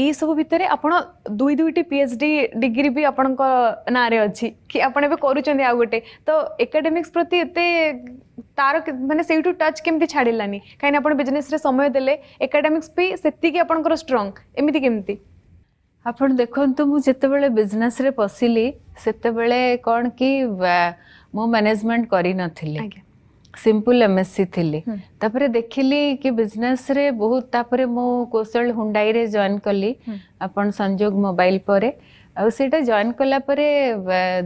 ଏଇସବୁ ଭିତରେ ଆପଣ ଦୁଇ ଦୁଇଟି ପି ଏଚ୍ ଡି ଡିଗ୍ରୀ ବି ଆପଣଙ୍କ ନାଁରେ ଅଛି କି ଆପଣ ଏବେ କରୁଛନ୍ତି ଆଉ ଗୋଟେ ତ ଏକାଡେମିକ୍ସ ପ୍ରତି ଏତେ ତାର ମାନେ ସେଇଠୁ ଟଚ୍ କେମିତି ଛାଡ଼ିଲାନି କାହିଁକିନା ଆପଣ ବିଜନେସ୍ରେ ସମୟ ଦେଲେ ଏକାଡେମିକ୍ସ ବି ସେତିକି ଆପଣଙ୍କର ଷ୍ଟ୍ରଙ୍ଗ ଏମିତି କେମିତି ଆପଣ ଦେଖନ୍ତୁ ମୁଁ ଯେତେବେଳେ ବିଜନେସ୍ରେ ପଶିଲି ସେତେବେଳେ କ'ଣ କି ମୁଁ ମ୍ୟାନେଜମେଣ୍ଟ କରିନଥିଲି ଆଜ୍ଞା सिंपल एम एस सी थी देख ली कि बिजनेस रे बहुत तापर मो कौशल हुंडाई रे जॉइन कली अपन संजोग मोबाइल पर आईटा जॉइन कलापर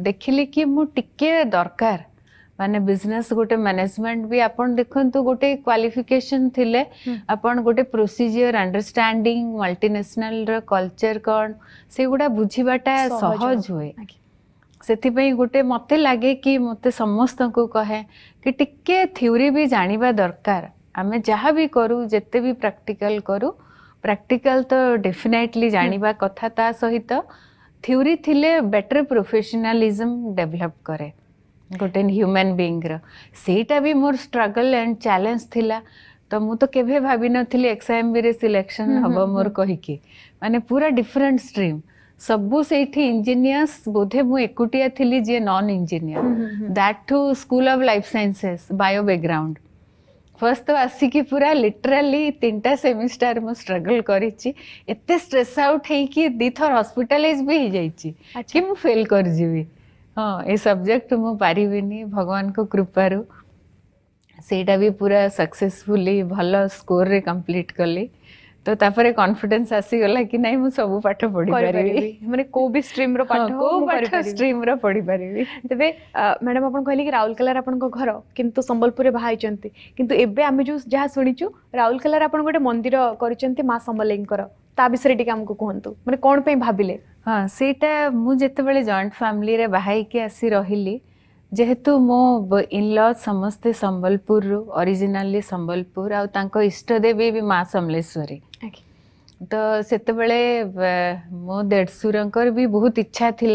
देख ली कि मुझे दरकार माने बिजनेस गोटे मैनेजमेंट भी आप देखते गोटे क्वाफिकेसन थी आप गोटे प्रोसीजियर अंडरस्टाडिंग मल्टीनेसनाल कलचर कौन से गुड़ा बुझाटा सहज हुए से गोटे मत लगे कि मत समस्त कहे कि टिके थ्योरी भी जानवा दरकार आम जहाँ भी करूँ जिते भी प्राक्टिकाल करू प्राक्टिकाल तो डेफिनेटली जानवा कथा ता सहित थ्योरी थिले बेटर प्रोफेशनालिज्म डेवलप करे गोटे ह्यूमन बीइंग रहीटा भी मोर स्ट्रगल एंड चैलेंज थिला तो मुझे तो केवे भावी नी एक्साम सिलेक्शन हम मोर कहीकि मानने पूरा डिफरेंट स्ट्रीम सबू से इंजीनियर्स बोधे मुझे एकुटिया थी जी नन engineer that to school of life sciences bio background first तो आसिक पूरा लिटराली तीन टा सेमिस्टर मुझे स्ट्रगल करते स्ट्रेस आउट होर हस्पिटालाइज भी हो जा फेल कर हाँ ये सब्जेक्ट तो मुझे पारिनी भगवान को कृपार सेटा भी पूरा सक्सेसफुली भल स्कोर कम्प्लीट कली ତ ତାପରେ କନଫିଡେନ୍ସ ଆସିଗଲା କି ନାଇଁ ମୁଁ ସବୁ ପାଠ ପଢିପାରିବି ମାନେ କୋଉ ବି ଷ୍ଟ୍ରିମ୍ର ପାଠ କୋଉ ପାଠ ଷ୍ଟ୍ରିମ୍ର ପଢିପାରିବି ତେବେ ମ୍ୟାଡମ୍ ଆପଣ କହିଲେ କି ରାଉରକେଲାରେ ଆପଣଙ୍କ ଘର କିନ୍ତୁ ସମ୍ବଲପୁରରେ ବାହା ହେଇଛନ୍ତି କିନ୍ତୁ ଏବେ ଆମେ ଯୋଉ ଯାହା ଶୁଣିଛୁ ରାଉରକେଲାରେ ଆପଣ ଗୋଟେ ମନ୍ଦିର କରିଛନ୍ତି ମା ସମଲେଇଙ୍କର ତା ବିଷୟରେ ଟିକେ ଆମକୁ କୁହନ୍ତୁ ମାନେ କ'ଣ ପାଇଁ ଭାବିଲେ ହଁ ସେଇଟା ମୁଁ ଯେତେବେଳେ ଜଏଣ୍ଟ ଫ୍ୟାମିଲିରେ ବାହା ହେଇକି ଆସି ରହିଲି जेहेतु मो इनल समस्ते संबलपुर रु ओरिजिनाली संबलपुर आ भी माँ समलेश्वरी तो से मो देशूर भी बहुत इच्छा थी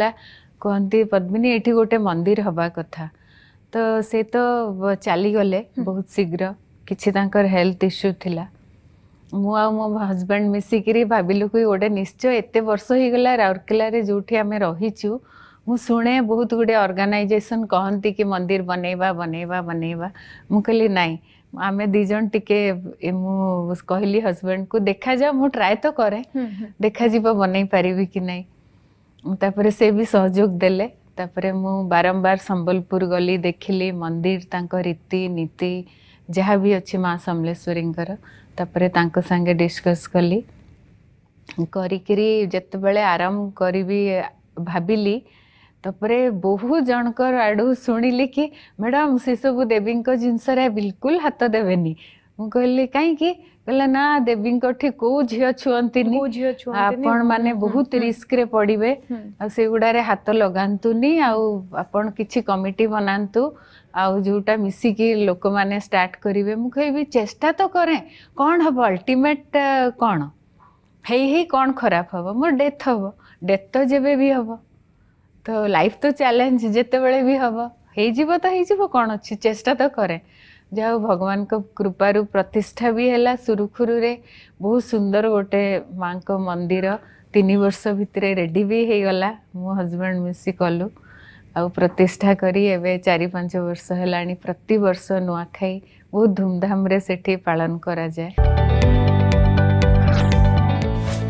कहती पद्मिनी ये गोटे मंदिर हवा कथा तो से तो चलीगले बहुत शीघ्र कि हेल्थ इश्यू थी मु मो हजबैंड मिसिकी भाविल कि गोटे निश्चय एत वर्ष हो गला राउरकेल जो आम रही चुना मुझे बहुत गुड अर्गानाइजेसन कहती कि मंदिर बनैवा बनवा बनवा मुझे ना आम दीज टे कहली हजबैंड को देखा जाओ मु ट्राए तो कै देखा बन पारि कि नहींपर से भी सहयोग देपर बारंबार संबलपुर गली देख ली मंदिर रीति नीति जहाँ भी अच्छे माँ समलेश्वरी सागे डिस्कस कली करते आराम करी भाविली ତାପରେ ବହୁ ଜଣଙ୍କର ଆଡ଼ୁ ଶୁଣିଲି କି ମ୍ୟାଡ଼ାମ୍ ସେସବୁ ଦେବୀଙ୍କ ଜିନିଷରେ ବିଲକୁଲ ହାତ ଦେବେନି ମୁଁ କହିଲି କାହିଁକି କହିଲା ନା ଦେବୀଙ୍କଠି କୋଉ ଝିଅ ଛୁଅନ୍ତିନି ଆପଣ ମାନେ ବହୁତ ରିସ୍କରେ ପଡ଼ିବେ ଆଉ ସେଗୁଡ଼ାରେ ହାତ ଲଗାନ୍ତୁନି ଆଉ ଆପଣ କିଛି କମିଟି ବନାନ୍ତୁ ଆଉ ଯେଉଁଟା ମିଶିକି ଲୋକମାନେ ଷ୍ଟାର୍ଟ କରିବେ ମୁଁ କହିବି ଚେଷ୍ଟା ତ କରେ କ'ଣ ହେବ ଅଲ୍ଟିମେଟ୍ କ'ଣ ହେଇ ହେଇ କ'ଣ ଖରାପ ହେବ ମୋର ଡେଥ୍ ହେବ ଡେଥ୍ ତ ଯେବେ ବି ହେବ তো ଲାଇଫ୍ ତ ଚ୍ୟାଲେଞ୍ଜ ଯେତେବେଳେ ବି ହେବ ହେଇଯିବ ତ ହେଇଯିବ କ'ଣ ଅଛି ଚେଷ୍ଟା ତ କରେ ଯାହା ହଉ ଭଗବାନଙ୍କ କୃପାରୁ ପ୍ରତିଷ୍ଠା ବି ହେଲା ସୁରୁଖୁରୁରେ ବହୁତ ସୁନ୍ଦର ଗୋଟେ ମାଆଙ୍କ ମନ୍ଦିର ତିନି ବର୍ଷ ଭିତରେ ରେଡ଼ି ବି ହେଇଗଲା ମୋ ହଜବେଣ୍ଡ ମିଶି କଲୁ ଆଉ ପ୍ରତିଷ୍ଠା କରି ଏବେ ଚାରି ପାଞ୍ଚ ବର୍ଷ ହେଲାଣି ପ୍ରତିବର୍ଷ ନୂଆଖାଇ ବହୁତ ଧୁମଧାମରେ ସେଠି ପାଳନ କରାଯାଏ